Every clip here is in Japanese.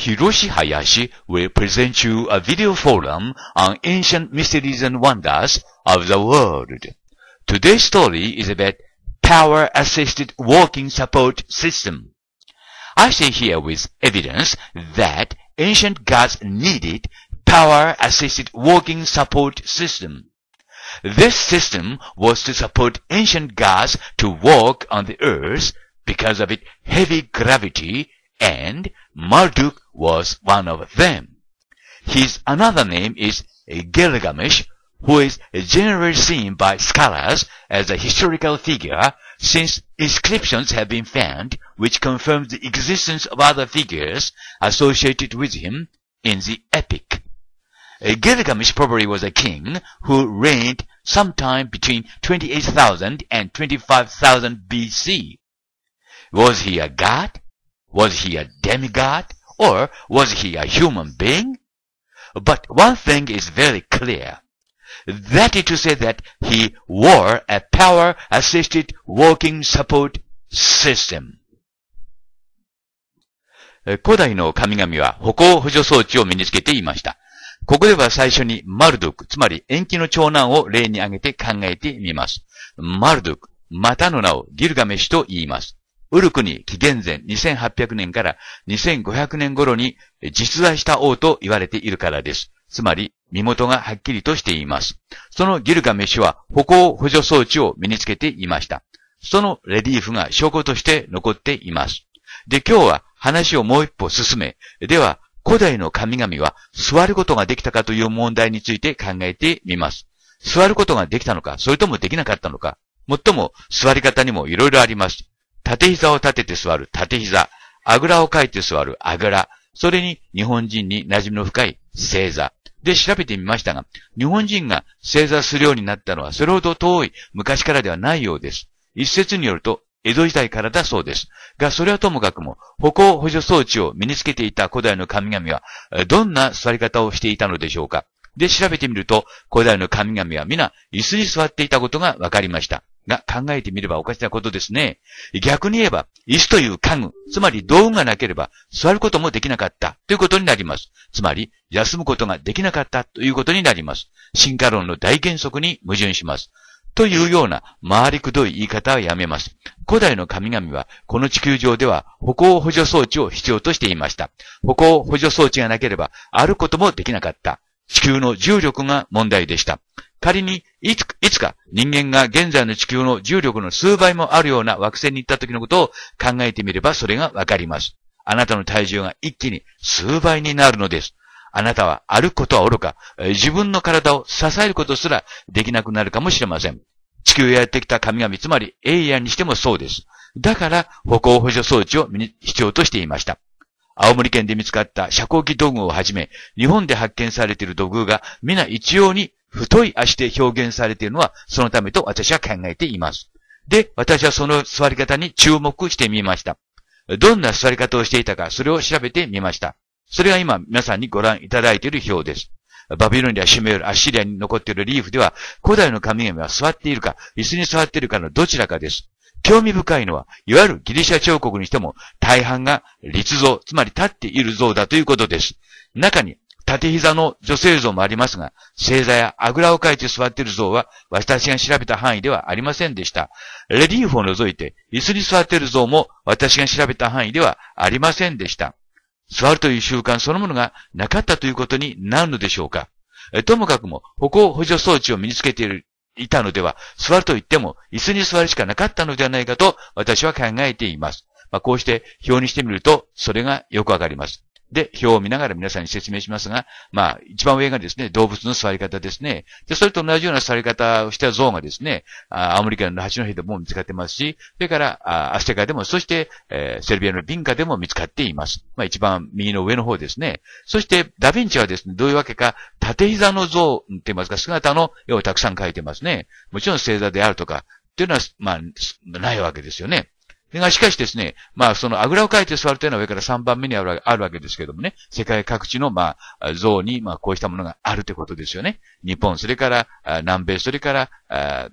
Hiroshi Hayashi will present you a video forum on ancient mysteries and wonders of the world. Today's story is about power-assisted walking support system. I say here with evidence that ancient gods needed power-assisted walking support system. This system was to support ancient gods to walk on the earth because of its heavy gravity and Marduk was one of them. His another name is Gilgamesh, who is generally seen by scholars as a historical figure since inscriptions have been found which confirm the existence of other figures associated with him in the epic. Gilgamesh probably was a king who reigned sometime between 28,000 and 25,000 BC. Was he a god? Was he a demigod or was he a human being? But one thing is very clear. That is to say that he wore a power-assisted walking support system. 古代の神々は歩行補助装置を身につけていました。ここでは最初にマルドゥク、つまり延期の長男を例に挙げて考えてみます。マルドゥク、またの名をギルガメシュと言います。ウルクに紀元前2800年から2500年頃に実在した王と言われているからです。つまり、身元がはっきりとしています。そのギルガメシュは歩行補助装置を身につけていました。そのレリーフが証拠として残っています。で、今日は話をもう一歩進め、では、古代の神々は座ることができたかという問題について考えてみます。座ることができたのか、それともできなかったのか。もっとも、座り方にもいろいろあります。縦膝を立てて座る縦膝、あぐらをかいて座るあぐら、それに日本人に馴染みの深い正座。で、調べてみましたが、日本人が正座するようになったのはそれほど遠い昔からではないようです。一説によると、江戸時代からだそうです。が、それはともかくも、歩行補助装置を身につけていた古代の神々は、どんな座り方をしていたのでしょうか。で、調べてみると、古代の神々は皆、椅子に座っていたことが分かりました。が考えてみればおかしなことですね。逆に言えば、椅子という家具、つまり道具がなければ座ることもできなかったということになります。つまり、休むことができなかったということになります。進化論の大原則に矛盾します。というような回りくどい言い方はやめます。古代の神々はこの地球上では歩行補助装置を必要としていました。歩行補助装置がなければあることもできなかった。地球の重力が問題でした。仮に、いつ、いつか人間が現在の地球の重力の数倍もあるような惑星に行った時のことを考えてみればそれがわかります。あなたの体重が一気に数倍になるのです。あなたは歩くことはおろか、自分の体を支えることすらできなくなるかもしれません。地球へやってきた神々、つまりエイヤにしてもそうです。だから、歩行補助装置を必要としていました。青森県で見つかった遮光器土偶をはじめ、日本で発見されている土偶が皆一様に太い足で表現されているのは、そのためと私は考えています。で、私はその座り方に注目してみました。どんな座り方をしていたか、それを調べてみました。それが今、皆さんにご覧いただいている表です。バビロンア、シメール、アッシリアに残っているリーフでは、古代の神々は座っているか、椅子に座っているかのどちらかです。興味深いのは、いわゆるギリシャ彫刻にしても、大半が立像、つまり立っている像だということです。中に縦膝の女性像もありますが、星座やあぐらをかいて座っている像は、私が調べた範囲ではありませんでした。レリーフを除いて、椅子に座っている像も、私が調べた範囲ではありませんでした。座るという習慣そのものがなかったということになるのでしょうか。ともかくも、歩行補助装置を身につけている、いたのでは、座ると言っても、椅子に座るしかなかったのではないかと、私は考えています。まあ、こうして表にしてみると、それがよくわかります。で、表を見ながら皆さんに説明しますが、まあ、一番上がですね、動物の座り方ですね。で、それと同じような座り方をした像がですね、あアメリカの八日でも見つかってますし、それから、あアステカでも、そして、えー、セルビアのビンカでも見つかっています。まあ、一番右の上の方ですね。そして、ダヴィンチはですね、どういうわけか、縦膝の像って言いますか、姿の絵をたくさん描いてますね。もちろん星座であるとか、っていうのは、まあ、ないわけですよね。がしかしですね、まあそのあぐらをかいて座るというのは上から3番目にあるあるわけですけどもね、世界各地のまあ像にまあこうしたものがあるということですよね。日本、それから南米、それから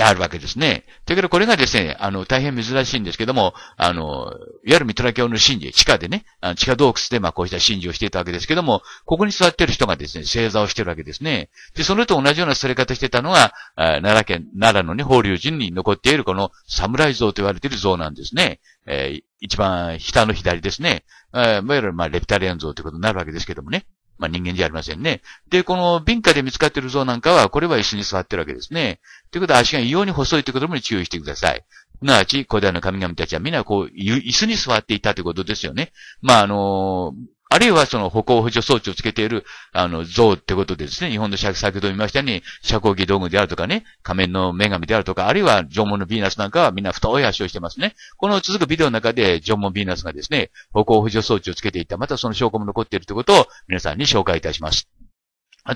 あるわけですね。だけどこれがですね、あの、大変珍しいんですけども、あの、いわゆるミトラ教の神事、地下でね、地下洞窟でまあこうした神事をしていたわけですけども、ここに座ってる人がですね、正座をしてるわけですね。で、そのと同じような座り方してたのが、奈良県、奈良のね、法隆寺に残っているこの侍像と言われている像なんですね。えー、一番下の左ですね。えー、いわゆるまあレプタリアン像ということになるわけですけどもね。まあ、人間じゃありませんね。で、この敏感で見つかっている像なんかは、これは椅子に座ってるわけですね。ということは足が異様に細いということも注意してください。すなわち、古代の神々たちは皆こう、椅子に座っていたということですよね。まあ、あのー、あるいはその歩行補助装置をつけている、あの、像ってことでですね、日本の先ほど見ましたように、遮光器道具であるとかね、仮面の女神であるとか、あるいは縄文のヴィーナスなんかはみんな太い足をしてますね。この続くビデオの中で縄文ヴィーナスがですね、歩行補助装置をつけていた、またその証拠も残っているということを皆さんに紹介いたします。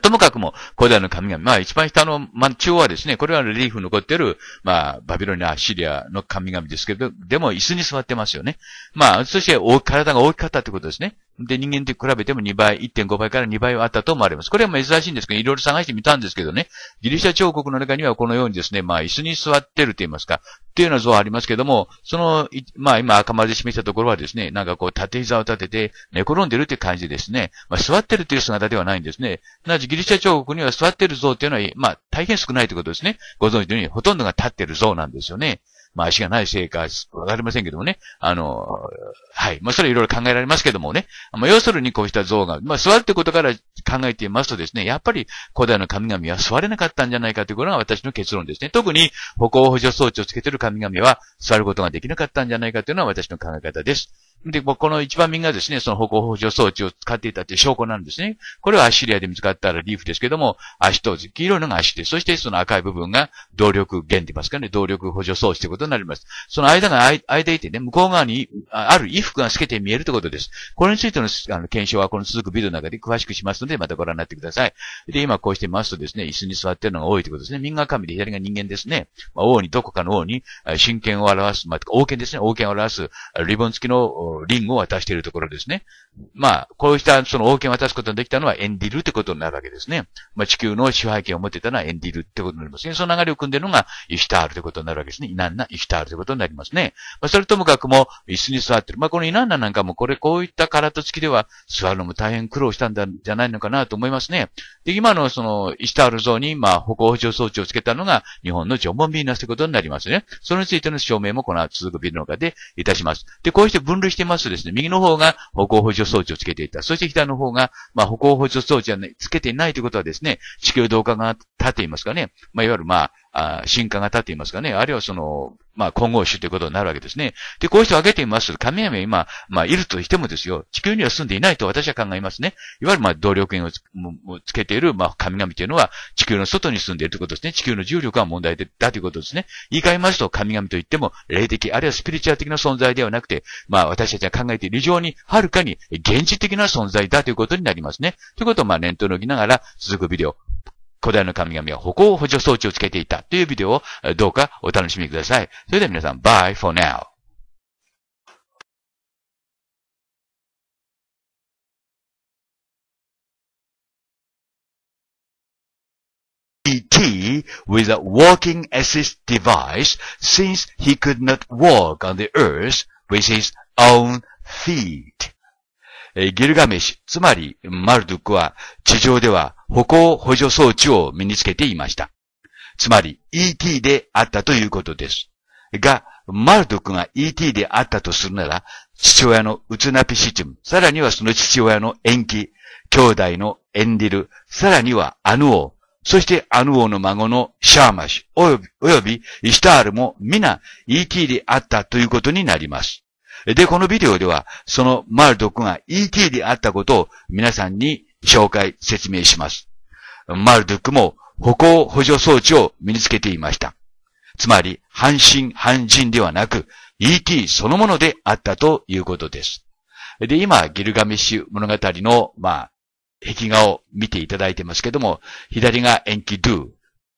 ともかくも、古代の神々。まあ、一番下の、まあ、中央はですね、これはリーフ残ってる、まあ、バビロニア、シリアの神々ですけど、でも椅子に座ってますよね。まあ、そして大、体が大きかったってことですね。で、人間と比べても2倍、1.5倍から2倍はあったと思われます。これは珍しいんですけど、いろいろ探してみたんですけどね、ギリシャ彫刻の中にはこのようにですね、まあ、椅子に座ってると言いますか、っていうような像はありますけども、その、まあ今赤丸で示したところはですね、なんかこう縦膝を立てて寝転んでるって感じですね。まあ座ってるという姿ではないんですね。なぜギリシャ彫刻には座ってる像っていうのは、まあ大変少ないってことですね。ご存知のようにほとんどが立ってる像なんですよね。まあ足がないせいか、わかりませんけどもね。あの、はい。まあそれはいろいろ考えられますけどもね。まあ要するにこうした像が、まあ座るってことから考えていますとですね、やっぱり古代の神々は座れなかったんじゃないかということが私の結論ですね。特に歩行補助装置をつけている神々は座ることができなかったんじゃないかというのは私の考え方です。で、この一番右がですね、その歩行補助装置を使っていたという証拠なんですね。これはアッシリアで見つかったらリーフですけども、足と、黄色いのが足で、そしてその赤い部分が動力源って言いますかね、動力補助装置ということになります。その間が間いてね、向こう側にある衣服が透けて見えるということです。これについてのあの検証はこの続くビデオの中で詳しくしますので、またご覧になってください。で、今こうしてますとですね、椅子に座ってるのが多いということですね。右が神で左が人間ですね。まあ、王に、どこかの王に、真剣を表す、まあ、王権ですね、王権を表す、リボン付きのリンゴを渡しているところですね。まあ、こうしたその王権を渡すことができたのはエンディルってことになるわけですね。まあ、地球の支配権を持っていたのはエンディルってことになりますね。その流れを組んでいるのがイシュタールってことになるわけですね。イナンナ、イシュタールってことになりますね。まあ、それともかくも椅子に座ってる。まあ、このイナンナなんかもこれ、こういった空と付きでは座るのも大変苦労したんじゃないのかなと思いますね。で、今のその、イシュタール像に、まあ、歩行補助装置をつけたのが日本の縄文ビーナスってことになりますね。それについての証明もこの続くビルの中でいたします。で、こうして分類してますとですね、右の方が歩行補助装置をつけていた。そして左の方が、まあ、歩行補助装置は、ね、つけていないということはですね、地球同化が立っていますかね。まあ、いわゆるまあ、あ進化型って言いますかね、あるいはその、まあ、混合種ということになるわけですね。で、こうして挙げています。神々今、まあ、いるとしてもですよ、地球には住んでいないと私は考えますね。いわゆる、まあ、動力源をつけている、まあ、神々というのは、地球の外に住んでいるということですね。地球の重力は問題だということですね。言い換えますと、神々といっても、霊的、あるいはスピリチュアル的な存在ではなくて、まあ、私たちが考えている以上に、はるかに、現実的な存在だということになりますね。ということを、まあ、念頭に置きながら、続くビデオ、古代の神々は歩行補助装置をつけていたというビデオをどうかお楽しみください。それでは皆さん、bye for now. ET with a walking assist device since he could not walk on the earth with his own feet. ギルガメシュ、つまりマルドゥクは地上では歩行補助装置を身につけていました。つまり ET であったということです。が、マルドクが ET であったとするなら、父親のウツナピシチム、さらにはその父親の延期、兄弟のエンディル、さらにはアヌ王、そしてアヌ王の孫のシャーマシュ、および、およびイシタールも皆 ET であったということになります。で、このビデオでは、そのマルドクが ET であったことを皆さんに紹介、説明します。マルドゥックも歩行補助装置を身につけていました。つまり、半身半人ではなく、ET そのものであったということです。で、今、ギルガメッシュ物語の、まあ、壁画を見ていただいてますけども、左が延期ドゥ、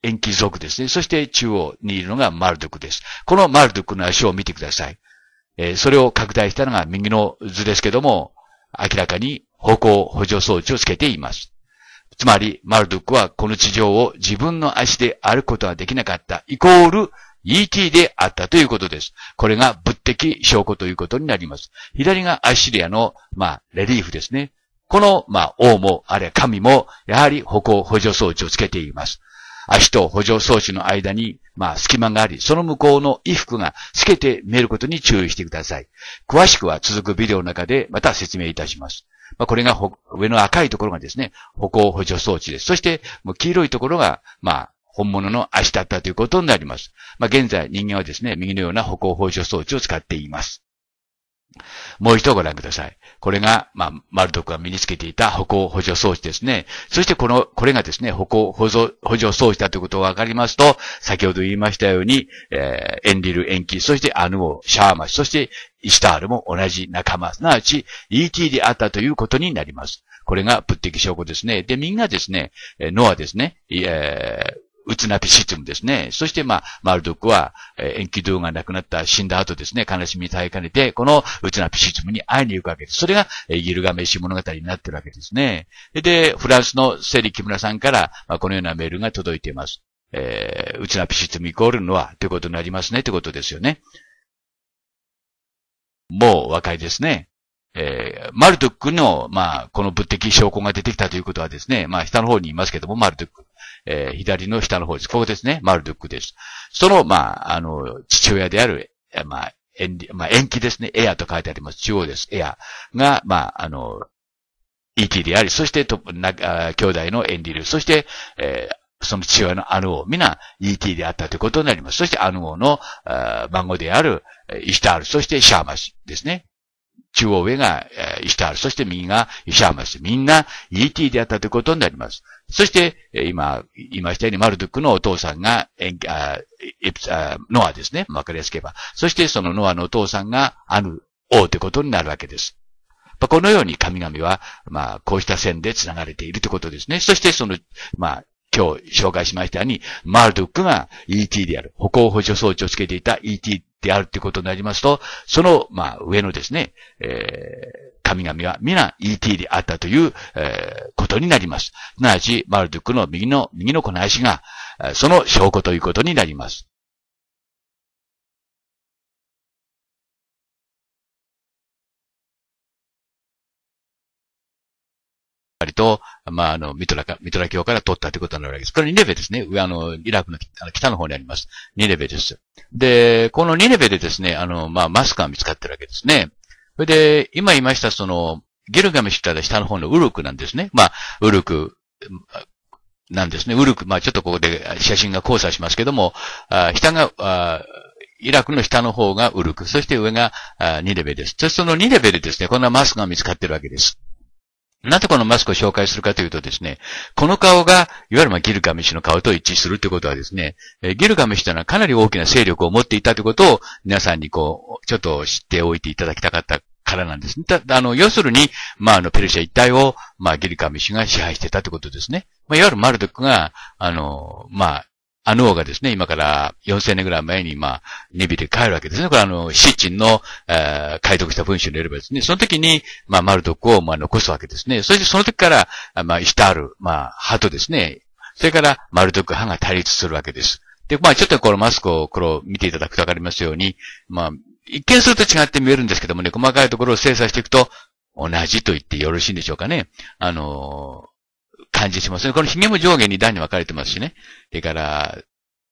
延期族ですね。そして中央にいるのがマルドゥクです。このマルドゥクの足を見てください。えー、それを拡大したのが右の図ですけども、明らかに歩行補助装置をつけています。つまり、マルドックはこの地上を自分の足で歩くことはできなかった、イコール ET であったということです。これが物的証拠ということになります。左がアッシリアの、まあ、レリーフですね。この、まあ、王も、あれ神も、やはり歩行補助装置をつけています。足と補助装置の間に、まあ、隙間があり、その向こうの衣服が透けて見えることに注意してください。詳しくは続くビデオの中でまた説明いたします。まあ、これが上の赤いところがですね、歩行補助装置です。そして、黄色いところが、まあ、本物の足だったということになります。まあ、現在人間はですね、右のような歩行補助装置を使っています。もう一度ご覧ください。これが、まあ、マルドクが身につけていた歩行補助装置ですね。そしてこの、これがですね、歩行補助、補助装置だということがわかりますと、先ほど言いましたように、えー、エンリル、エンキ、そしてアヌオ、シャーマシ、そしてイスタールも同じ仲間、すなわち ET であったということになります。これが物的証拠ですね。で、みんなですね、ノアですね、えー、うつなピシズムですね。そして、まあ、マルドックは、えー、延期動が亡くなった死んだ後ですね、悲しみに耐えかねて、このうつなピシズムに会いに行くわけです。それが、えー、ギルガメシ物語になってるわけですね。で、フランスのセリ・キムラさんから、まあ、このようなメールが届いています。えー、うちなピシズムイコールのは、ということになりますね、ということですよね。もう若いですね。えー、マルドックの、まあ、この物的証拠が出てきたということはですね、まあ、下の方にいますけども、マルドック。えー、左の下の方です。ここですね。マルドゥックです。その、まあ、あの、父親である、まあ、延まあ、延期ですね。エアと書いてあります。中央です。エアが、まあ、あの、ET であり、そしてとな兄弟のエンディル、そして、えー、その父親のアヌオ、んな ET であったということになります。そしてアヌオの孫であるイシタール、そしてシャーマシですね。中央上が、イシタール、そして右がイシャーマシ。みんな ET であったということになります。そして、今、言いましたように、マルドゥックのお父さんが、ノアですね。わかりやすければ。そして、そのノアのお父さんが、ある王ということになるわけです。このように神々は、まあ、こうした線で繋がれているということですね。そして、その、まあ、今日紹介しましたように、マルドックが ET である、歩行補助装置をつけていた ET であるということになりますと、その、まあ、上のですね、えー神々は皆 ET であったという、えー、ことになります。すなわち、マルドゥクの右の、右のこの足が、その証拠ということになります。割と、まあ、あの、ミトラか、ミトラ教から取ったということになるわけです。これニネベですね。上、あの、イラクの北の方にあります。ニネベです。で、このニネベでですね、あの、まあ、マスクが見つかってるわけですね。それで、今言いました、その、ゲルガムシたら下の方のウルクなんですね。まあ、ウルク、なんですね。ウルク、まあ、ちょっとここで写真が交差しますけども、あ下があ、イラクの下の方がウルク、そして上があニレベです。そしてそのニレベでですね、こんなマスクが見つかってるわけです。なぜこのマスクを紹介するかというとですね、この顔が、いわゆるまギルガメシュの顔と一致するということはですね、えギルガメシュというのはかなり大きな勢力を持っていたということを皆さんにこう、ちょっと知っておいていただきたかったからなんです、ね。た、あの、要するに、まあ、あの、ペルシャ一帯を、まあ、ギルガメシュが支配してたということですね。まあ、いわゆるマルドックが、あの、まあ、アヌうがですね、今から4000年ぐらい前に、まあ、ネビで帰るわけですね。これあの、シーチンの、えー、解読した文章によればですね、その時に、まあ、マルドクを、まあ、残すわけですね。そしてその時から、まあ、イシタール、まあ、ハとですね、それから、マルドク派が対立するわけです。で、まあ、ちょっとこのマスクを、これを見ていただくとわかりますように、まあ、一見すると違って見えるんですけどもね、細かいところを精査していくと、同じと言ってよろしいんでしょうかね。あの感じしますね。このヒゲも上下に段に分かれてますしね。それから、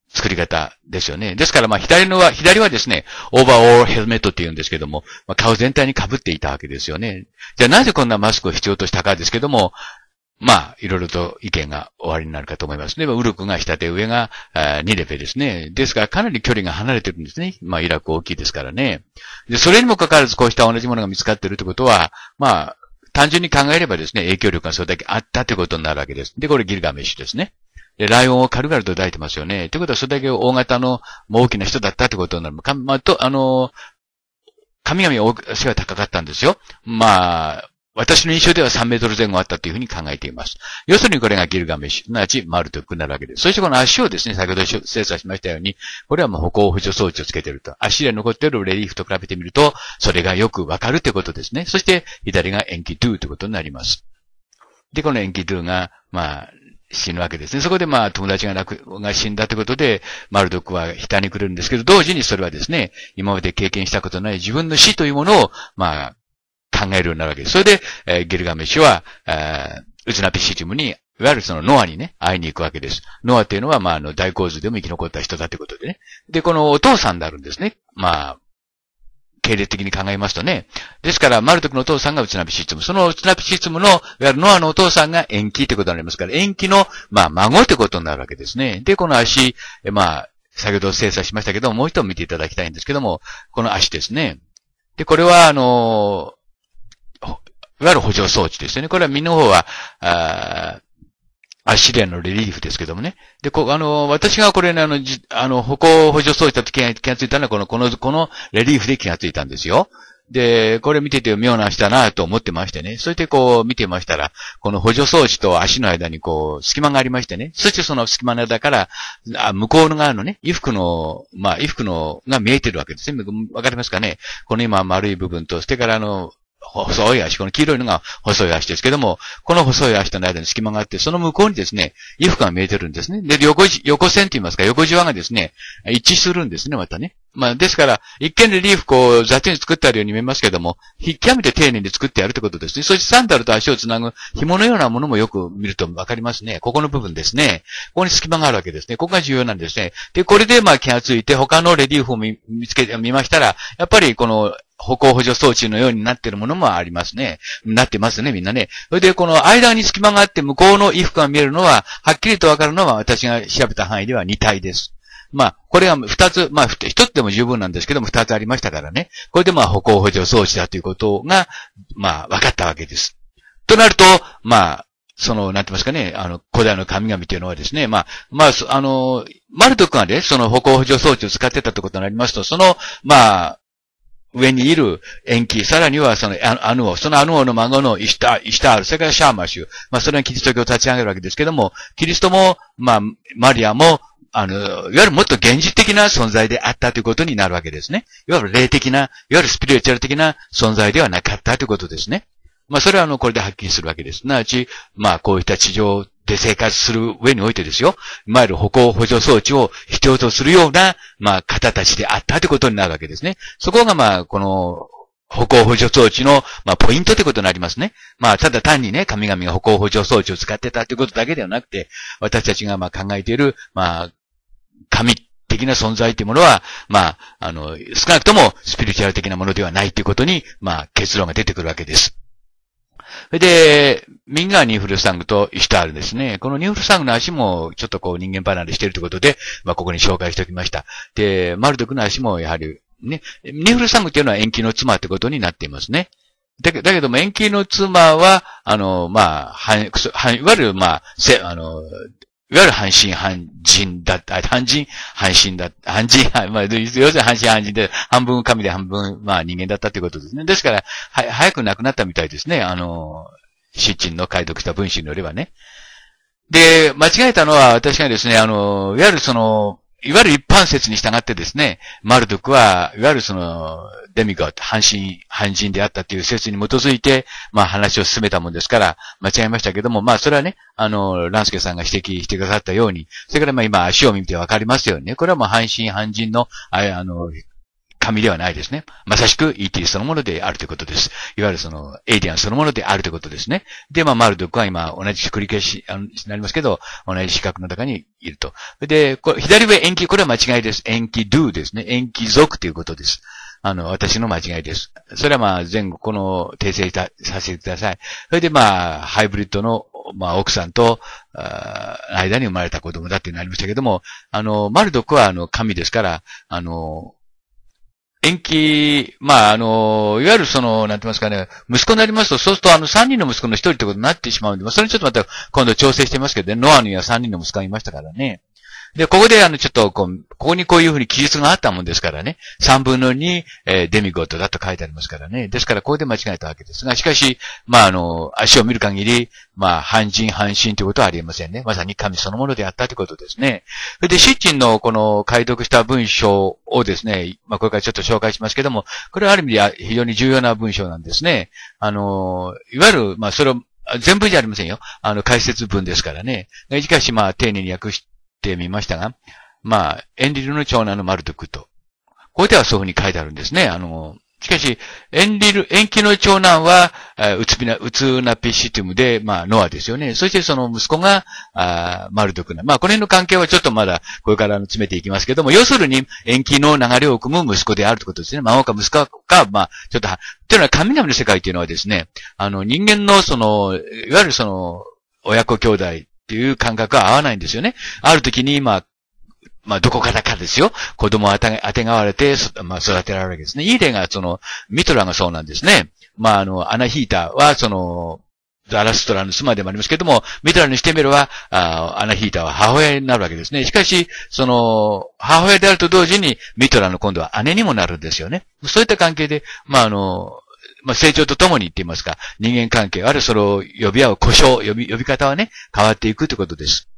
作り方ですよね。ですから、まあ、左のは、左はですね、オーバーオールヘルメットって言うんですけども、まあ、顔全体に被っていたわけですよね。じゃあ、なぜこんなマスクを必要としたかですけども、まあ、いろいろと意見が終わりになるかと思います。ね。ウルクが下手、上が2レベですね。ですから、かなり距離が離れてるんですね。まあ、イラク大きいですからね。で、それにもかかわらず、こうした同じものが見つかっているということは、まあ、単純に考えればですね、影響力がそれだけあったということになるわけです。で、これギルガメッシュですね。で、ライオンを軽々と抱いてますよね。ということは、それだけ大型の、もう大きな人だったってことになる。かまあ、と、あの、神々は背が高かったんですよ。まあ、私の印象では3メートル前後あったというふうに考えています。要するにこれがギルガメシュ、すなわちマルトックになるわけです。そしてこの足をですね、先ほど精査しましたように、これはもう歩行補助装置をつけていると。足で残っているレリーフと比べてみると、それがよくわかるということですね。そして左が延期ドゥということになります。で、この延期ドゥが、まあ、死ぬわけですね。そこでまあ友達が亡く、が死んだということで、マルドックは下に来るんですけど、同時にそれはですね、今まで経験したことない自分の死というものを、まあ、考えるようになるわけです。それで、えー、ゲルガメッシュは、えー、ウズナピシチムに、いわゆるそのノアにね、会いに行くわけです。ノアっていうのは、まあ、あの、大洪水でも生き残った人だってことでね。で、このお父さんであるんですね。まあ、系列的に考えますとね。ですから、マルトクのお父さんがウツナピシツム。そのウツナピシツムの、いわゆるノアのお父さんが延期ってことになりますから、延期の、まあ、孫ってことになるわけですね。で、この足、まあ、先ほど精査しましたけども、もう一度見ていただきたいんですけども、この足ですね。で、これは、あのいわゆる補助装置ですよね。これは身の方は、あア足でのレリーフですけどもね。で、こ、あの、私がこれね、あの、じあの、歩行補助装置だと気が気がついたのは、この、この、このレリーフで気がついたんですよ。で、これ見てて妙な足だなと思ってましてね。そしてこう見てましたら、この補助装置と足の間にこう隙間がありましてね。そしてその隙間の間から、あ向こうの側のね、衣服の、まあ衣服のが見えてるわけですね。わかりますかねこの今丸い部分と、それからあの、細い足、この黄色いのが細い足ですけども、この細い足との間に隙間があって、その向こうにですね、衣服が見えてるんですね。で、横、横線って言いますか、横じわがですね、一致するんですね、またね。まあ、ですから、一見リリーフこう、雑に作ってあるように見えますけども、極めて丁寧に作ってやるってことですね。そしてサンダルと足をつなぐ紐のようなものもよく見るとわかりますね。ここの部分ですね。ここに隙間があるわけですね。ここが重要なんですね。で、これでまあ気がついて、他のレリーフを見つけて見ましたら、やっぱりこの、歩行補助装置のようになっているものもありますね。なってますね、みんなね。それで、この間に隙間があって向こうの衣服が見えるのは、はっきりとわかるのは私が調べた範囲では2体です。まあ、これが二つ、まあ、一つでも十分なんですけども、二つありましたからね。これでまあ、歩行補助装置だということが、まあ、分かったわけです。となると、まあ、その、なんて言いますかね、あの、古代の神々というのはですね、まあ、まあ、あの、マルト君はね、その歩行補助装置を使ってたということになりますと、その、まあ、上にいる延期、さらにはそのアヌオ、そのアヌオの孫のイシタイシタール、それからシャーマシュ、まあそれはキリスト教を立ち上げるわけですけども、キリストも、まあ、マリアも、あの、いわゆるもっと現実的な存在であったということになるわけですね。いわゆる霊的な、いわゆるスピリチュアル的な存在ではなかったということですね。まあ、それはあの、これで発見するわけです。すなわち、まあ、こういった地上で生活する上においてですよ。いわゆる歩行補助装置を必要とするような、まあ、方たちであったということになるわけですね。そこが、まあ、この、歩行補助装置の、まあ、ポイントということになりますね。まあ、ただ単にね、神々が歩行補助装置を使ってたということだけではなくて、私たちが、まあ、考えている、まあ、神的な存在というものは、まあ、あの、少なくともスピリチュアル的なものではないということに、まあ、結論が出てくるわけです。それで、みんなニーフルサングとイシュタールですね。このニーフルサングの足もちょっとこう人間離れしているということで、まあここに紹介しておきました。で、マルドクの足もやはりね、ニーフルサングっていうのは延期の妻ってことになっていますね。だけだけども、延期の妻は、あの、まあ、はい、いわゆる、まあ、せ、あの、いわゆる半信半人だった、半人、半信だった、半人、まあ、要するに半信半人で、半分神で半分、まあ人間だったということですね。ですから、は、早く亡くなったみたいですね。あの、チンの解読した文章によればね。で、間違えたのは、私がですね、あの、いわゆるその、いわゆる一般説に従ってですね、マルドクは、いわゆるその、デミガーと半身、半人であったという説に基づいて、まあ話を進めたもんですから、間違えましたけども、まあそれはね、あの、ランスケさんが指摘してくださったように、それからまあ今足を見てわかりますよね、これはもう半身半人の、ああの、紙ではないですね。まさしく ET そのものであるということです。いわゆるその、エイリアンそのものであるということですね。で、まあ、マルドックは今、同じ繰り返し、あの、になりますけど、同じ資格の中にいると。で、これ、左上延期、これは間違いです。延期 do ですね。延期族ということです。あの、私の間違いです。それはまあ、前後、この、訂正させてください。それでまあ、ハイブリッドの、まあ、奥さんと、あ間に生まれた子供だってなりましたけども、あの、マルドックはあの、神ですから、あの、延期、まあ、あの、いわゆるその、なんて言いますかね、息子になりますと、そうするとあの、3人の息子の1人ってことになってしまうんで、まあ、それちょっとまた、今度調整してますけどね、ノアには3人の息子がいましたからね。で、ここで、あの、ちょっとこう、ここにこういうふうに記述があったもんですからね、三分の二、えー、デミゴットだと書いてありますからね。ですから、ここで間違えたわけですが、しかし、まあ、あの、足を見る限り、まあ、半人半身ということはありえませんね。まさに神そのものであったということですね。それで、シッチンのこの解読した文章をですね、まあ、これからちょっと紹介しますけども、これはある意味では非常に重要な文章なんですね。あの、いわゆる、まあ、それを全文じゃありませんよ。あの、解説文ですからね。しかし、まあ、丁寧に訳しってみましたが、まあ、エンリルの長男のマルドクと。ここではそういうふうに書いてあるんですね。あの、しかし、エンリル、延期の長男は、うつびな、うつなピシティムで、まあ、ノアですよね。そしてその息子が、あマルドクな。まあ、この辺の関係はちょっとまだ、これから詰めていきますけども、要するに、延期の流れを組む息子であるということですね。孫か息子か、まあ、ちょっと、というのは神々の世界というのはですね、あの、人間のその、いわゆるその、親子兄弟っていう感覚は合わないんですよね。ある時に、まあ、まあ、どこからかですよ。子供をあてがわれて、まあ、育てられるわけですね。いい例が、その、ミトラがそうなんですね。まあ、あの、アナヒータは、その、ザラストラの妻でもありますけども、ミトラにしてみれば、アナヒータは母親になるわけですね。しかし、その、母親であると同時に、ミトラの今度は姉にもなるんですよね。そういった関係で、まあ、あの、まあ、成長とともにって言いますか、人間関係、あるいはその呼び合う故障、呼び、呼び方はね、変わっていくということです。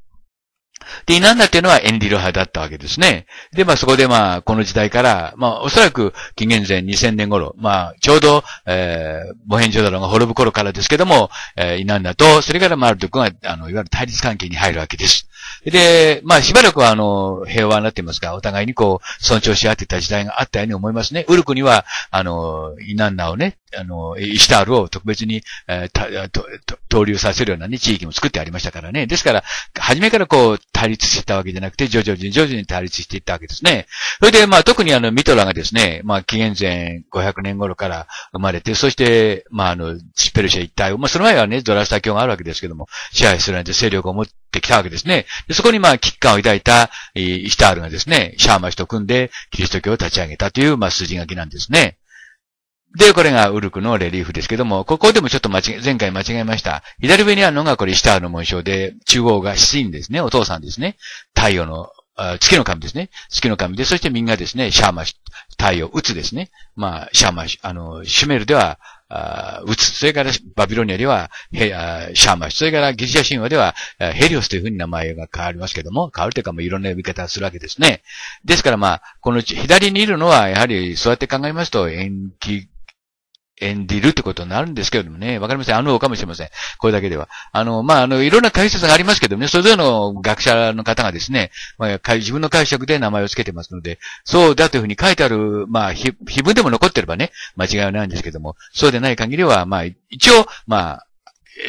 で、イナンダっていうのはエンディル派だったわけですね。で、まあそこでまあこの時代から、まあおそらく紀元前2000年頃、まあちょうど、えー、モヘンジョダロが滅ぶ頃からですけども、えー、イナンダと、それからマルト君が、あの、いわゆる対立関係に入るわけです。で、まあ、しばらくは、あの、平和になっていますが、お互いにこう、尊重し合ってた時代があったように思いますね。ウルクには、あの、イナンナをね、あの、イシタールを特別に、えー、投入させるようなね、地域も作ってありましたからね。ですから、初めからこう、対立してたわけじゃなくて、徐々に徐々に対立していったわけですね。それで、まあ、特にあの、ミトラがですね、まあ、紀元前500年頃から生まれて、そして、まあ、あの、ペルシャ一帯を、まあ、その前はね、ドラスタ教があるわけですけども、支配するなんて勢力を持って、ってきたわけですね。でそこにまあ危機感を抱いた、えー、イシタールがですね、シャーマ氏と組んでキリスト教を立ち上げたという、まあ筋書きなんですね。で、これがウルクのレリーフですけども、ここでもちょっと間違、前回間違えました。左上にあるのがこれイシタールの紋章で、中央が神ですね、お父さんですね。太陽の月の神ですね。月の神で、そしてみんなですね、シャーマ、太陽、打つですね。まあ、シャーマ、あの、シュメールでは、あつ。それから、バビロニアでは、ヘシャーマシ。それから、ギリシャ神話では、ヘリオスというふうに名前が変わりますけども、変わるというか、いろんな呼び方をするわけですね。ですから、まあ、この左にいるのは、やはり、そうやって考えますと、延期演じるってことになるんですけれどもね。わかりません。あの、かもしれません。これだけでは。あの、まあ、あの、いろんな解説がありますけどね、それぞれの学者の方がですね、まあ、自分の解釈で名前を付けてますので、そうだというふうに書いてある、まあ、非文でも残ってればね、間違いはないんですけども、そうでない限りは、まあ、一応、まあ、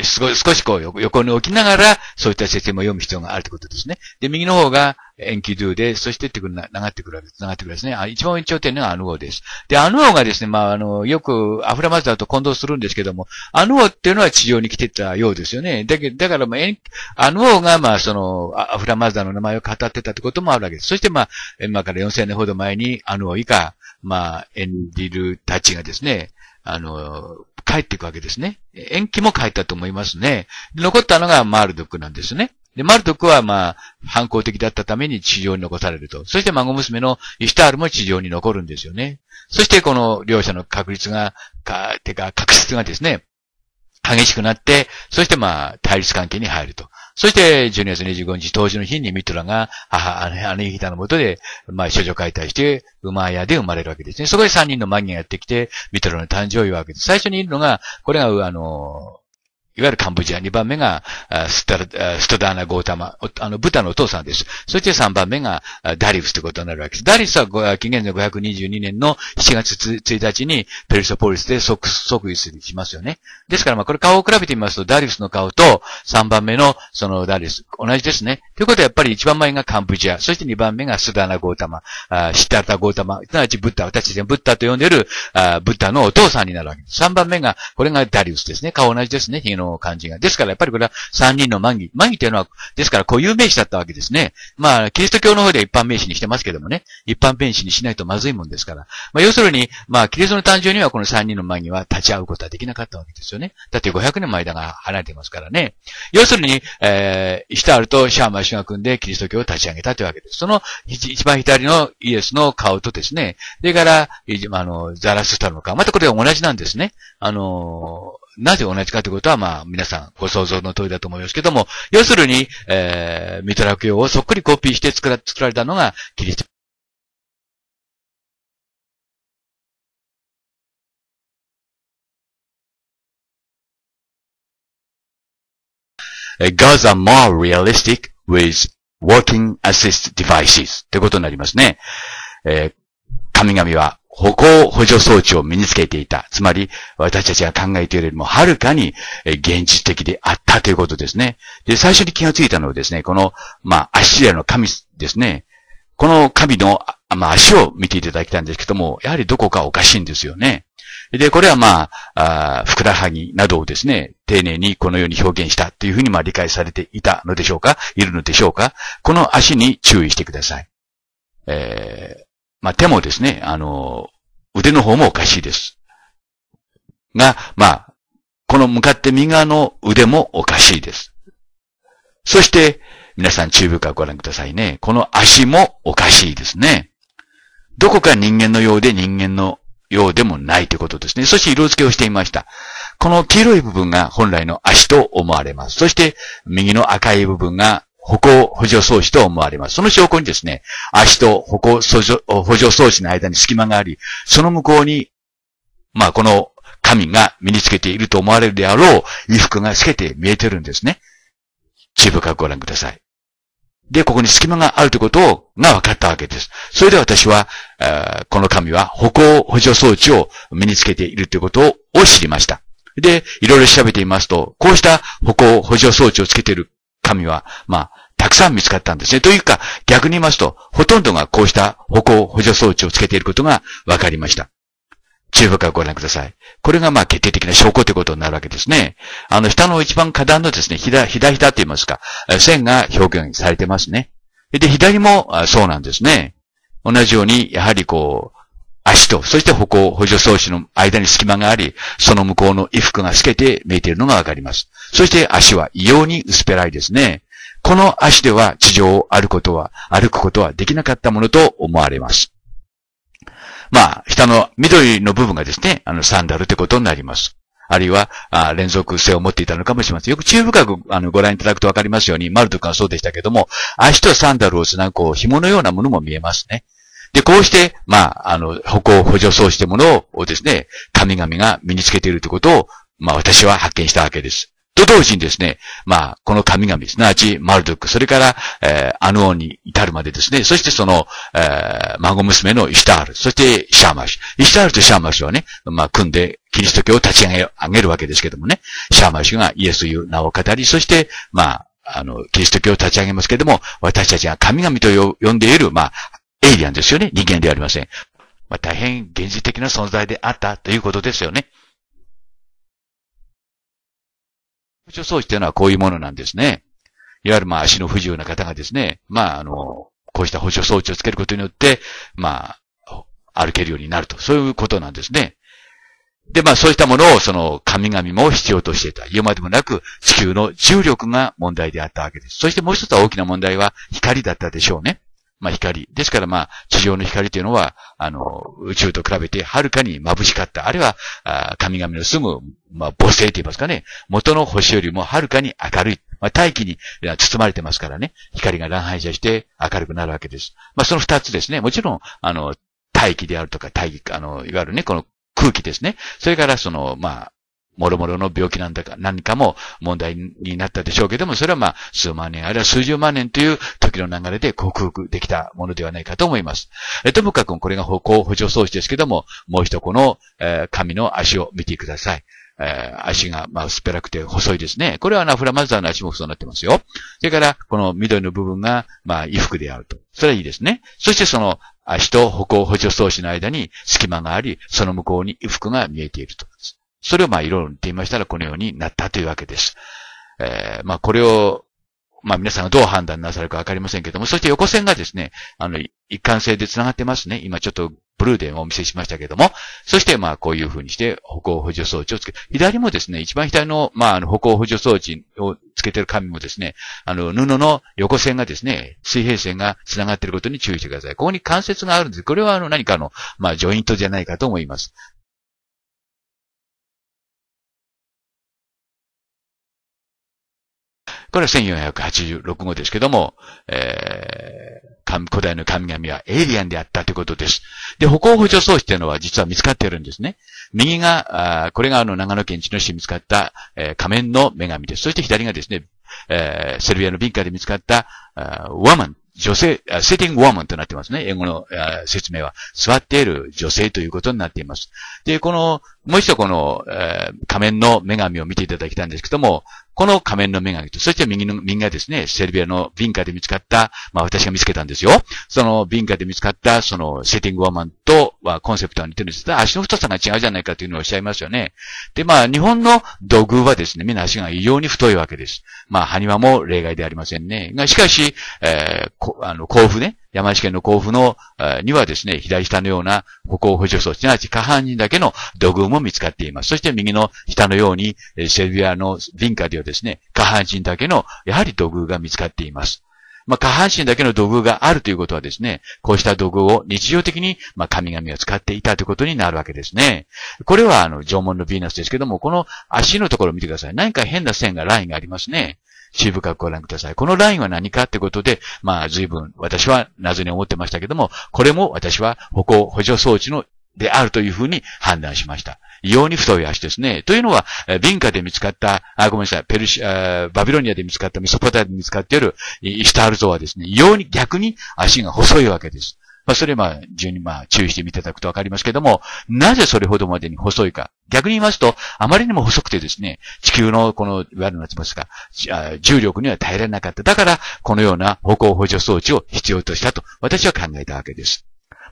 少しこう横に置きながら、そういった説明も読む必要があるということですね。で、右の方が、延期 d で、そしてってくる、な、流ってくるわけです。流ってくるですね。あ一番一応点のアヌオです。で、アヌオがですね、まあ、あの、よくアフラマズダと混同するんですけども、アヌオっていうのは地上に来てたようですよね。だけだから、まあ、アヌオが、まあ、その、アフラマズダの名前を語ってたってこともあるわけです。そして、まあ、今から4000年ほど前に、アヌオ以下、まあ、エンディルたちがですね、あの、帰っていくわけですね。延期も帰ったと思いますね。残ったのがマールドックなんですね。で、マルトクはまあ、反抗的だったために地上に残されると。そして孫娘のイシュタールも地上に残るんですよね。そしてこの両者の確率が、か、てか確執がですね、激しくなって、そしてまあ、対立関係に入ると。そして、12月25日、当時の日にミトラが、母、姉ヒタのもとで、まあ、処女解体して、馬屋で生まれるわけですね。そこで3人のマギがやってきて、ミトラの誕生を祝うわけです。最初にいるのが、これが、あの、いわゆるカンボジア、2番目がスタストダーナ・ゴータマ、あの、ブタのお父さんです。そして3番目がダリウスということになるわけです。ダリウスは紀元前522年の7月1日にペルソポリスで即即位するしますよね。ですから、まあ、これ顔を比べてみますと、ダリウスの顔と3番目のそのダリウス、同じですね。ということは、やっぱり1番前がカンボジア、そして2番目がスダーナ・ゴータマ、シタタ・ゴータマ、すなわちブッダ、私たちブッダと呼んでいるブッダのお父さんになるわけです。3番目が、これがダリウスですね。顔同じですね。のの感じが。ですからやっぱりこれは三人の満義。万義というのは、ですから固有名詞だったわけですね。まあ、キリスト教の方で一般名詞にしてますけどもね、一般名詞にしないとまずいもんですから。まあ、要するに、まあ、キリストの誕生にはこの三人の万義は立ち会うことはできなかったわけですよね。だって500年前だが離れてますからね。要するに、えー、ヒタールとシャーマー氏が組んでキリスト教を立ち上げたというわけです。その一番左のイエスの顔とですね、それから、あの、ザラスタルの顔。またこれは同じなんですね。あのー、なぜ同じかということは、まあ、皆さんご想像の通りだと思いますけども、要するに、えー、ミトラク用をそっくりコピーして作ら作られたのがキリスト。g i r s are more realistic with working assist devices ってことになりますね。えー、神々は歩行補助装置を身につけていた。つまり、私たちが考えているよりもはるかに現実的であったということですね。で、最初に気がついたのはですね、この、まあ、アッシリアの神ですね。この神の、まあ、足を見ていただきたいんですけども、やはりどこかおかしいんですよね。で、これはまあ、あふくらはぎなどをですね、丁寧にこのように表現したというふうにまあ理解されていたのでしょうかいるのでしょうかこの足に注意してください。えーまあ、手もですね、あの、腕の方もおかしいです。が、まあ、この向かって右側の腕もおかしいです。そして、皆さん注意深くご覧くださいね。この足もおかしいですね。どこか人間のようで人間のようでもないということですね。そして色付けをしていました。この黄色い部分が本来の足と思われます。そして右の赤い部分が歩行補助装置と思われます。その証拠にですね、足と歩行補助装置の間に隙間があり、その向こうに、まあこの神が身につけていると思われるであろう衣服が透けて見えてるんですね。注意深くご覧ください。で、ここに隙間があるということが分かったわけです。それで私は、この神は歩行補助装置を身につけているということを知りました。で、いろいろ調べてみますと、こうした歩行補助装置をつけている神は、まあ、たくさん見つかったんですね。というか、逆に言いますと、ほとんどがこうした歩行補助装置をつけていることが分かりました。中部からご覧ください。これがまあ決定的な証拠ということになるわけですね。あの、下の一番下段のですね、ひだ、ひだひだって言いますか、線が表現されてますね。で、左もそうなんですね。同じように、やはりこう、足と、そして歩行、補助装置の間に隙間があり、その向こうの衣服が透けて見えているのがわかります。そして足は異様に薄っぺらいですね。この足では地上を歩くことは、歩くことはできなかったものと思われます。まあ、下の緑の部分がですね、あの、サンダルってことになります。あるいは、あ連続性を持っていたのかもしれません。よく中深くあのご覧いただくとわかりますように、丸とかはそうでしたけども、足とサンダルをつなぐこう紐のようなものも見えますね。で、こうして、まあ、あの、歩行補助装置というものをですね、神々が身につけているということを、まあ私は発見したわけです。と同時にですね、まあ、この神々、すなわちマルドック、それから、えー、アヌオンに至るまでですね、そしてその、えー、孫娘のイシュタール、そしてシャーマシュ。イシュタールとシャーマシュはね、まあ、組んで、キリスト教を立ち上げ、上げるわけですけどもね、シャーマシュがイエスという名を語り、そして、まあ、あの、キリスト教を立ち上げますけども、私たちが神々と呼んでいる、まあ、エイリアンですよね。人間ではありません。まあ、大変現実的な存在であったということですよね。不調装置というのはこういうものなんですね。いわゆるまあ足の不自由な方がですね、まああの、こうした補助装置をつけることによって、まあ、歩けるようになると。そういうことなんですね。で、まあそうしたものをその神々も必要としていた。言うまでもなく地球の重力が問題であったわけです。そしてもう一つは大きな問題は光だったでしょうね。まあ、光。ですから、まあ、地上の光というのは、あの、宇宙と比べてはるかに眩しかった。あるいは、あ神々の住む、まあ、母星と言いますかね。元の星よりもはるかに明るい。まあ、大気に包まれてますからね。光が乱反射して明るくなるわけです。まあ、その二つですね。もちろん、あの、大気であるとか、大気、あの、いわゆるね、この空気ですね。それから、その、まあ、もろもろの病気なんだか何かも問題になったでしょうけども、それはまあ数万年あるいは数十万年という時の流れで克服できたものではないかと思います。えともかくこれが歩行補助装置ですけども、もう一個の、え髪の足を見てください。えー、足が、まあ、薄っぺらくて細いですね。これはナフラマザーの足もそうなってますよ。それから、この緑の部分が、まあ、衣服であると。それはいいですね。そしてその足と歩行補助装置の間に隙間があり、その向こうに衣服が見えていると。それをまあいろいろ言っていましたらこのようになったというわけです。えー、まあこれを、まあ皆さんがどう判断なさるかわかりませんけども、そして横線がですね、あの、一貫性で繋がってますね。今ちょっとブルーでお見せしましたけども、そしてまあこういうふうにして歩行補助装置をつけ、左もですね、一番左の、まああの歩行補助装置をつけてる紙もですね、あの布の横線がですね、水平線が繋がっていることに注意してください。ここに関節があるんです。これはあの何かの、まあジョイントじゃないかと思います。これは1486号ですけども、えー、古代の神々はエイリアンであったということです。で、歩行補助装置というのは実は見つかっているんですね。右が、あこれがあの長野県知能市で見つかった、えー、仮面の女神です。そして左がですね、えー、セルビアのビンカで見つかった、ウォーマン、女性、セティングウォーマンとなってますね。英語の説明は。座っている女性ということになっています。で、この、もう一度この、えー、仮面の女神を見ていただきたいんですけども、この仮面の女神と、そして右の、右がですね、セルビアのビンカで見つかった、まあ私が見つけたんですよ。そのビンカで見つかった、そのセッティングワーマンとはコンセプトは似てるんですが、足の太さが違うじゃないかというのをおっしゃいますよね。で、まあ日本の土偶はですね、みんな足が異様に太いわけです。まあ埴輪も例外でありませんね。が、しかし、えー、あの、甲府ね、山梨県の甲府の、にはですね、左下のような歩行補助装置、すなわち下半身だけの土偶も見つかっています。そして右の下のように、セルビアの林下ではですね、下半身だけの、やはり土偶が見つかっています。まあ、下半身だけの土偶があるということはですね、こうした土偶を日常的に、まあ、神々を使っていたということになるわけですね。これは、あの、縄文のヴィーナスですけども、この足のところを見てください。何か変な線が、ラインがありますね。ブカ深くご覧ください。このラインは何かってことで、まあ随分私は謎に思ってましたけども、これも私は歩行補助装置のであるというふうに判断しました。異様に太い足ですね。というのは、ンカで見つかった、あ、ごめんなさい、ペルシア、バビロニアで見つかった、ミソポタで見つかっているイシタール像はですね、異様に逆に足が細いわけです。まあ、それま順にまあ、注意して見ていただくとわかりますけども、なぜそれほどまでに細いか。逆に言いますと、あまりにも細くてですね、地球のこの、いわゆるなってますか、重力には耐えられなかった。だから、このような歩行補助装置を必要としたと、私は考えたわけです。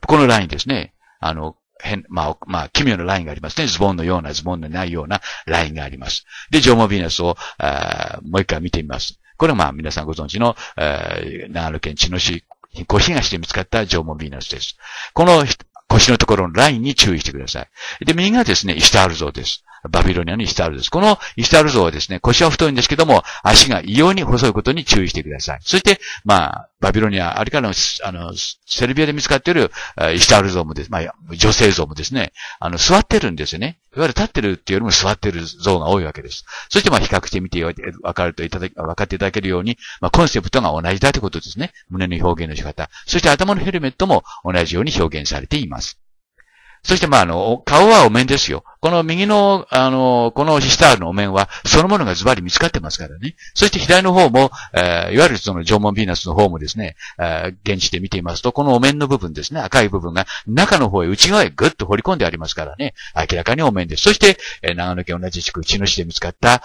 このラインですね、あの、変、まあ、まあ、奇妙なラインがありますね。ズボンのような、ズボンのないようなラインがあります。で、縄文ヴィーナスを、あもう一回見てみます。これはまあ、皆さんご存知の、えー、長野県茅野市腰がして見つかった縄文ビーナスです。この腰のところのラインに注意してください。で、右がですね、イシタール像です。バビロニアのイシタールです。このイシタール像はですね、腰は太いんですけども、足が異様に細いことに注意してください。そして、まあ、バビロニア、あれからの、あの、セルビアで見つかっているイシタール像もです、まあ、女性像もですね、あの、座ってるんですよね。いわゆる立ってるっていうよりも座ってる像が多いわけです。そして、まあ、比較してみて、わかるといただき、かっていただけるように、まあ、コンセプトが同じだということですね。胸の表現の仕方。そして頭のヘルメットも同じように表現されています。そして、まあ、あの、顔はお面ですよ。この右の、あの、この下のお面は、そのものがズバリ見つかってますからね。そして左の方も、えー、いわゆるその縄文ヴィーナスの方もですね、えー、現地で見ていますと、このお面の部分ですね、赤い部分が中の方へ、内側へぐっと掘り込んでありますからね、明らかにお面です。そして、えー、長野県同じ地区、内野市で見つかった、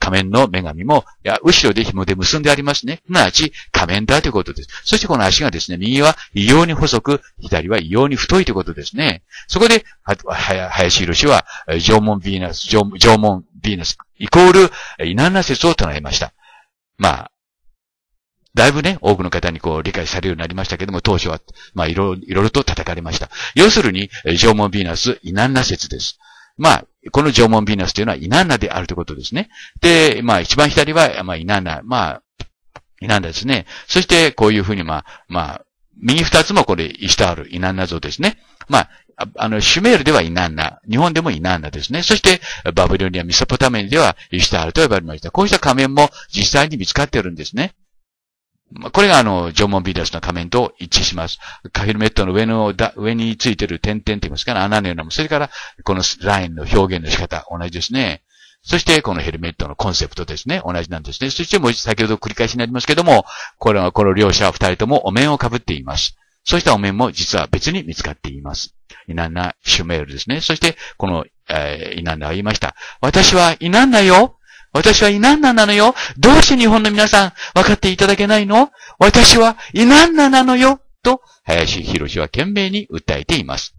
仮面の女神も、いや後ろで紐で結んでありますね。なあち、仮面だということです。そしてこの足がですね、右は異様に細く、左は異様に太いということですね。そこで、は、は、林博は、縄文ヴィーナス、縄文ヴィーナス、イコール、イナンナ説を唱えました。まあ、だいぶね、多くの方にこう理解されるようになりましたけども、当初は、まあいろ、いろいろと叩かれました。要するに、縄文ヴィーナス、イナンナ説です。まあ、この縄文ヴィーナスというのはイナンナであるということですね。で、まあ一番左は、まあイナンナ、まあ、なんですね。そして、こういうふうに、まあ、まあ、右二つもこれ、イシタール、イナンナ像ですね。まあ、あの、シュメールではイナンナ、日本でもイナンナですね。そして、バブリオニア、ミサポタメンではイシタールと呼ばれました。こうした仮面も実際に見つかってるんですね。これがあの、縄文ビーダスの仮面と一致します。カヒルメットの上の、上についてる点々って言いますかね、穴のようなも、それから、このラインの表現の仕方、同じですね。そして、このヘルメットのコンセプトですね。同じなんですね。そして、もう先ほど繰り返しになりますけども、これは、この両者二人ともお面をかぶっています。そうしたお面も実は別に見つかっています。イナンナ・シュメールですね。そして、この、えー、イナンナは言いました。私はイナンナよ私はイナンナなのよどうして日本の皆さん分かっていただけないの私はイナンナなのよと、林博士は懸命に訴えています。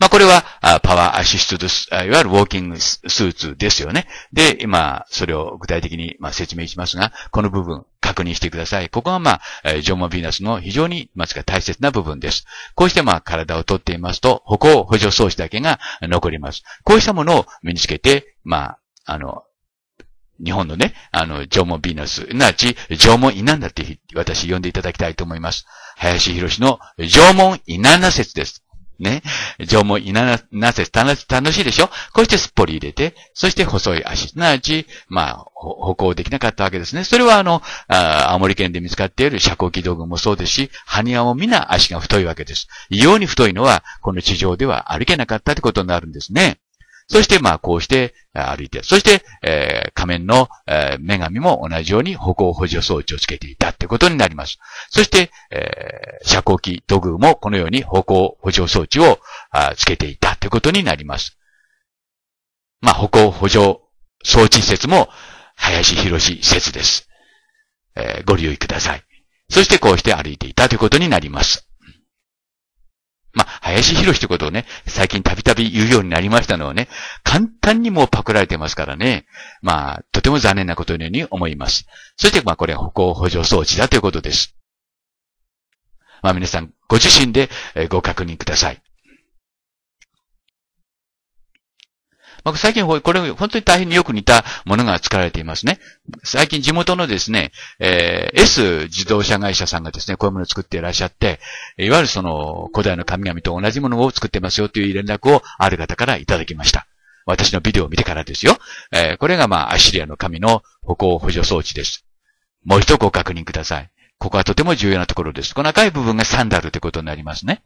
まあ、これは、パワーアシストです。いわゆるウォーキングスーツですよね。で、今、それを具体的に説明しますが、この部分、確認してください。ここが、まあ、ジョンマ・ヴィーナスの非常に、まず大切な部分です。こうして、まあ、体をとっていますと、歩行補助装置だけが残ります。こうしたものを身につけて、まあ、あの、日本のね、あの、縄文ヴィーナス、なわち、縄文イナンダって私呼んでいただきたいと思います。林博の縄文イナンダ説です。ね。縄文稲な、なせ、楽し、楽しいでしょこうしてすっぽり入れて、そして細い足、すなわち、まあ、歩行できなかったわけですね。それはあの、あ青森県で見つかっている遮光器道具もそうですし、埴輪も皆足が太いわけです。異様に太いのは、この地上では歩けなかったってことになるんですね。そして、まあ、こうして歩いて、そして、えー、仮面の、えー、女神も同じように歩行補助装置をつけていたってことになります。そして、えー、遮光器、土偶もこのように歩行補助装置をつけていたってことになります。まあ、歩行補助装置説も、林博士説です。えー、ご留意ください。そしてこうして歩いていたということになります。まあ、林博士ってことをね、最近たびたび言うようになりましたのはね、簡単にもうパクられてますからね。まあ、とても残念なことのように思います。そして、まあ、これは歩行補助装置だということです。まあ、皆さん、ご自身でご確認ください。ま最近これ、本当に大変によく似たものが作られていますね。最近地元のですね、えー、S 自動車会社さんがですね、こういうものを作っていらっしゃって、いわゆるその古代の神々と同じものを作ってますよという連絡をある方からいただきました。私のビデオを見てからですよ。えー、これがまあ、アシリアの神の歩行補助装置です。もう一度ご確認ください。ここはとても重要なところです。この赤い部分がサンダルということになりますね。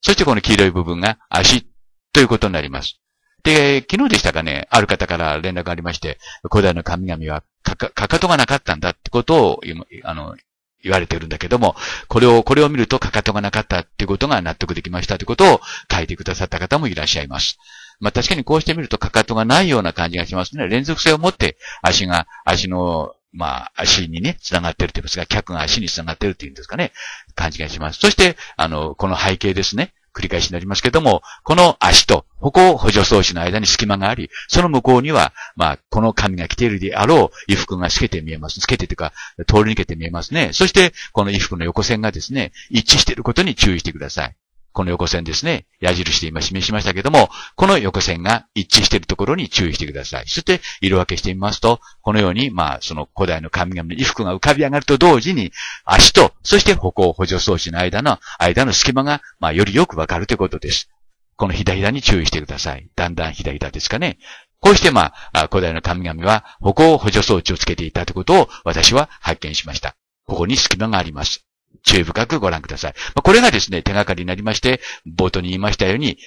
そしてこの黄色い部分が足ということになります。で、昨日でしたかね、ある方から連絡がありまして、古代の神々はかか、かかとがなかったんだってことを、あの、言われてるんだけども、これを、これを見るとかかとがなかったっていうことが納得できましたということを書いてくださった方もいらっしゃいます。まあ確かにこうしてみるとかかとがないような感じがしますね。連続性を持って足が、足の、まあ足にね、繋がってるって言いますが、脚が足に繋がってるっていうんですかね、感じがします。そして、あの、この背景ですね。繰り返しになりますけども、この足とここを補助装置の間に隙間があり、その向こうには、まあ、この紙が来ているであろう衣服が透けて見えます。透けてというか、通り抜けて見えますね。そして、この衣服の横線がですね、一致していることに注意してください。この横線ですね、矢印で今示しましたけども、この横線が一致しているところに注意してください。そして、色分けしてみますと、このように、まあ、その古代の神々の衣服が浮かび上がると同時に、足と、そして歩行補助装置の間の、間の隙間が、まあ、よりよくわかるということです。この左だに注意してください。だんだん左だですかね。こうして、まあ、古代の神々は歩行補助装置をつけていたということを私は発見しました。ここに隙間があります。注意深くご覧ください。まこれがですね、手がかりになりまして、冒頭に言いましたように、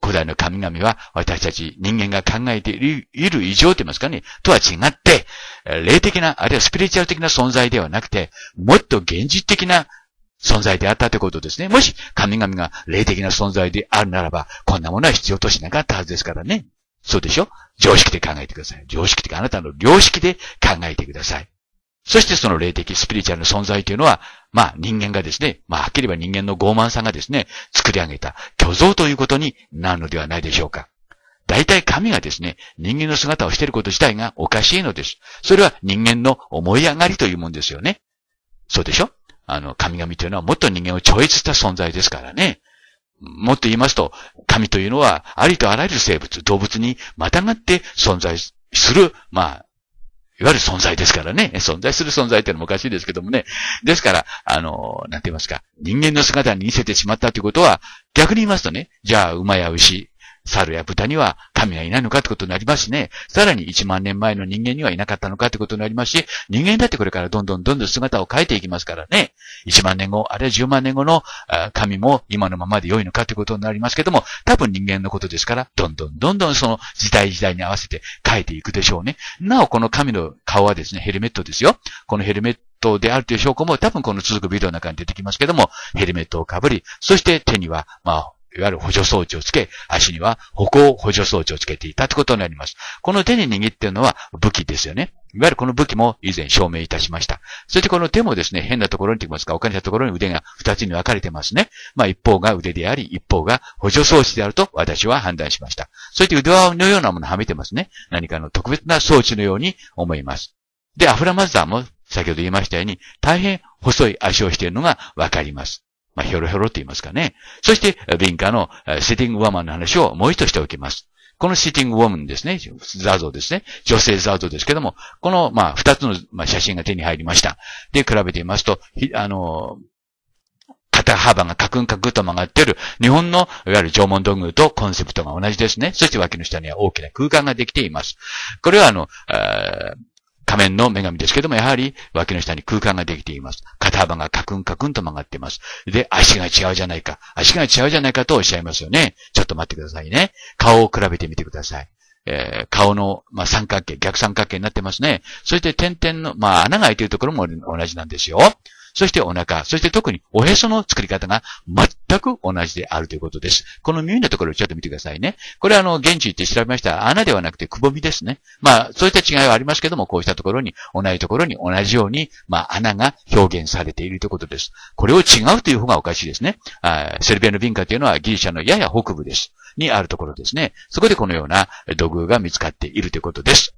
古代の神々は私たち人間が考えている以上と言いますかね、とは違って、霊的な、あるいはスピリチュアル的な存在ではなくて、もっと現実的な存在であったということですね。もし神々が霊的な存在であるならば、こんなものは必要としなかったはずですからね。そうでしょ常識で考えてください。常識的あなたの良識で考えてください。そしてその霊的、スピリチュアルの存在というのは、まあ人間がですね、まあはっきり言えば人間の傲慢さがですね、作り上げた虚像ということになるのではないでしょうか。大体神がですね、人間の姿をしていること自体がおかしいのです。それは人間の思い上がりというもんですよね。そうでしょあの、神々というのはもっと人間を超越した存在ですからね。もっと言いますと、神というのはありとあらゆる生物、動物にまたがって存在する、まあ、いわゆる存在ですからね。存在する存在ってのもおかしいですけどもね。ですから、あの、なんて言いますか、人間の姿に似せてしまったということは、逆に言いますとね、じゃあ馬や牛、猿や豚には神はいないのかってことになりますしね。さらに1万年前の人間にはいなかったのかってことになりますし、人間だってこれからどんどんどんどん姿を変えていきますからね。1万年後、あるいは10万年後の神も今のままで良いのかってことになりますけども、多分人間のことですから、どんどんどんどんその時代時代に合わせて変えていくでしょうね。なお、この神の顔はですね、ヘルメットですよ。このヘルメットであるという証拠も多分この続くビデオの中に出てきますけども、ヘルメットをかぶり、そして手には、まあ、いわゆる補助装置をつけ、足には歩行補助装置をつけていたということになります。この手に握っているのは武器ですよね。いわゆるこの武器も以前証明いたしました。そしてこの手もですね、変なところにときいますか、おかしたところに腕が二つに分かれてますね。まあ一方が腕であり、一方が補助装置であると私は判断しました。そして腕輪のようなものをはめてますね。何かの特別な装置のように思います。で、アフラマザーも先ほど言いましたように、大変細い足をしているのがわかります。まあ、ひょろひょろと言いますかね。そして、敏感のシティングウォーマンの話をもう一度しておきます。このシティングウォーマンですね、ザ像ですね、女性ザ像ですけども、この、まあ、二つの、ま写真が手に入りました。で、比べてみますと、あの、肩幅がカクンカクンと曲がっている、日本の、いわゆる縄文道具とコンセプトが同じですね。そして脇の下には大きな空間ができています。これはあの、あ仮面の女神ですけども、やはり脇の下に空間ができています。肩幅がカクンカクンと曲がっています。で、足が違うじゃないか。足が違うじゃないかとおっしゃいますよね。ちょっと待ってくださいね。顔を比べてみてください。えー、顔の、まあ、三角形、逆三角形になってますね。そして点々の、まあ、穴が開いているところも同じなんですよ。そしてお腹、そして特におへその作り方が全全く同じであるということです。この耳のところをちょっと見てくださいね。これはあの、現地行って調べました。穴ではなくてくぼみですね。まあ、そういった違いはありますけども、こうしたところに、同じところに同じように、まあ、穴が表現されているということです。これを違うという方がおかしいですね。あセルビアの文化というのはギリシャのやや北部です。にあるところですね。そこでこのような土偶が見つかっているということです。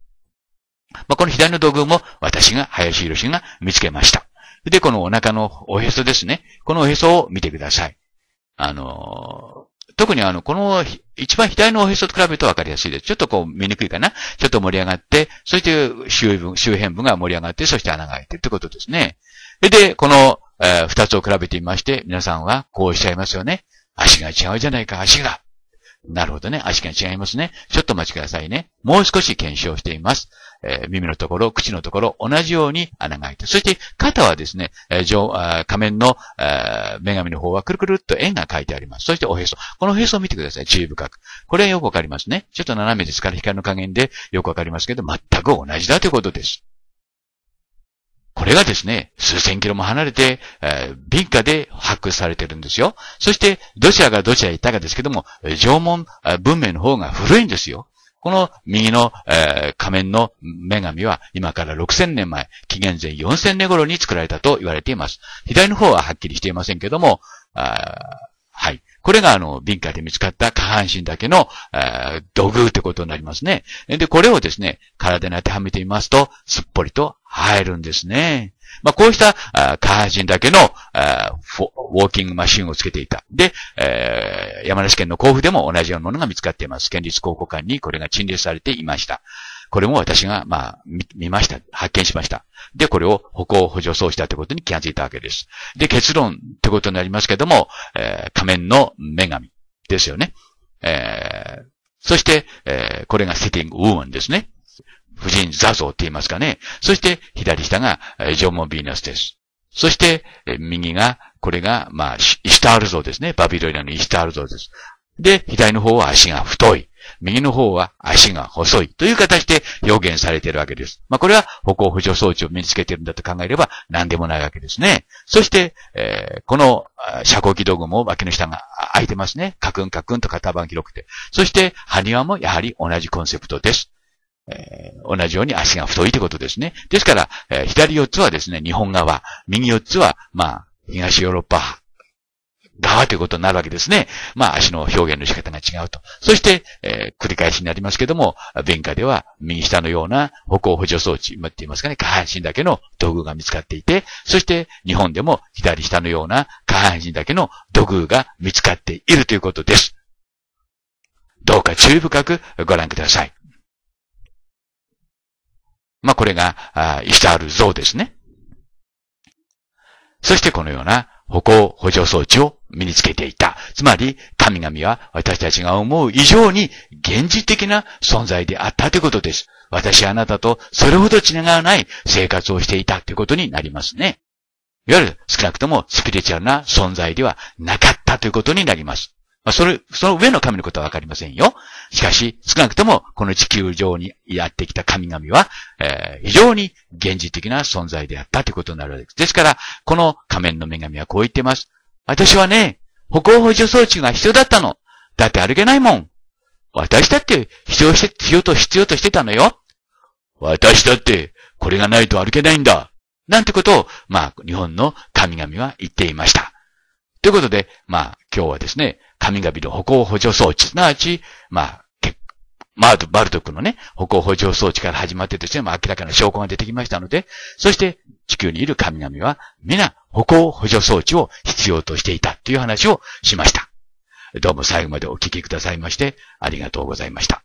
まあ、この左の土偶も私が、林博士が見つけました。で、このお腹のおへそですね。このおへそを見てください。あの、特にあの、この、一番左のおへそと比べると分かりやすいです。ちょっとこう見にくいかな。ちょっと盛り上がって、そして周周辺部が盛り上がって、そして穴が開いてってことですね。で、この、えー、二つを比べてみまして、皆さんはこうおっしゃいますよね。足が違うじゃないか、足が。なるほどね。足が違いますね。ちょっとお待ちくださいね。もう少し検証しています。えー、耳のところ、口のところ、同じように穴が開いて。そして、肩はですね、えー、上、仮面の、えー、女神の方はくるくるっと円が書いてあります。そしておへそ。このおへそを見てください。注意深く。これはよくわかりますね。ちょっと斜めですから光の加減でよくわかりますけど、全く同じだということです。これがですね、数千キロも離れて、えー、民家で発掘されてるんですよ。そして、どちらがどちら行ったかですけども、縄文文明の方が古いんですよ。この右の、えー、仮面の女神は今から6000年前、紀元前4000年頃に作られたと言われています。左の方ははっきりしていませんけども、あはい。これがあの、敏感で見つかった下半身だけの、えー、土偶ってことになりますね。で、これをですね、体に当てはめてみますと、すっぽりと入るんですね。まあ、こうしたあ下半身だけのあウォーキングマシンをつけていた。で、えー、山梨県の甲府でも同じようなものが見つかっています。県立考古館にこれが陳列されていました。これも私が、まあ、見ました。発見しました。で、これを歩行補助装置だということに気がついたわけです。で、結論ってことになりますけども、えー、仮面の女神ですよね。えー、そして、えー、これがセティングウーマンですね。婦人座像って言いますかね。そして、左下が、えー、縄文ビーナスです。そして、えー、右が、これが、まあ、イスタール像ですね。バビロイナのイスタール像です。で、左の方は足が太い。右の方は足が細いという形で表現されているわけです。まあ、これは歩行補助装置を身につけているんだと考えれば何でもないわけですね。そして、えー、この車光機道具も脇の下が開いてますね。カクンカクンと型番広くて。そして、埴輪もやはり同じコンセプトです。えー、同じように足が太いということですね。ですから、えー、左4つはですね、日本側、右4つは、まあ、東ヨーロッパだということになるわけですね。まあ、足の表現の仕方が違うと。そして、えー、繰り返しになりますけども、弁下では右下のような歩行補助装置、今って言いますかね、下半身だけの道具が見つかっていて、そして日本でも左下のような下半身だけの土偶が見つかっているということです。どうか注意深くご覧ください。まあ、これが、あイシャール像ですね。そしてこのような歩行補助装置を身につけていた。つまり、神々は私たちが思う以上に現実的な存在であったということです。私はあなたとそれほど違わない生活をしていたということになりますね。いわゆる少なくともスピリチュアルな存在ではなかったということになります。まあ、それ、その上の神のことはわかりませんよ。しかし、少なくとも、この地球上にやってきた神々は、えー、非常に現実的な存在であったということになるわけです。ですから、この仮面の女神はこう言ってます。私はね、歩行補助装置が必要だったの。だって歩けないもん。私だって必要して、必要と、必要としてたのよ。私だって、これがないと歩けないんだ。なんてことを、まあ、日本の神々は言っていました。ということで、まあ、今日はですね、神々の歩行補助装置、すなわち、まあ、マード、バルトクのね、歩行補助装置から始まってとしても明らかな証拠が出てきましたので、そして地球にいる神々は皆歩行補助装置を必要としていたという話をしました。どうも最後までお聞きくださいまして、ありがとうございました。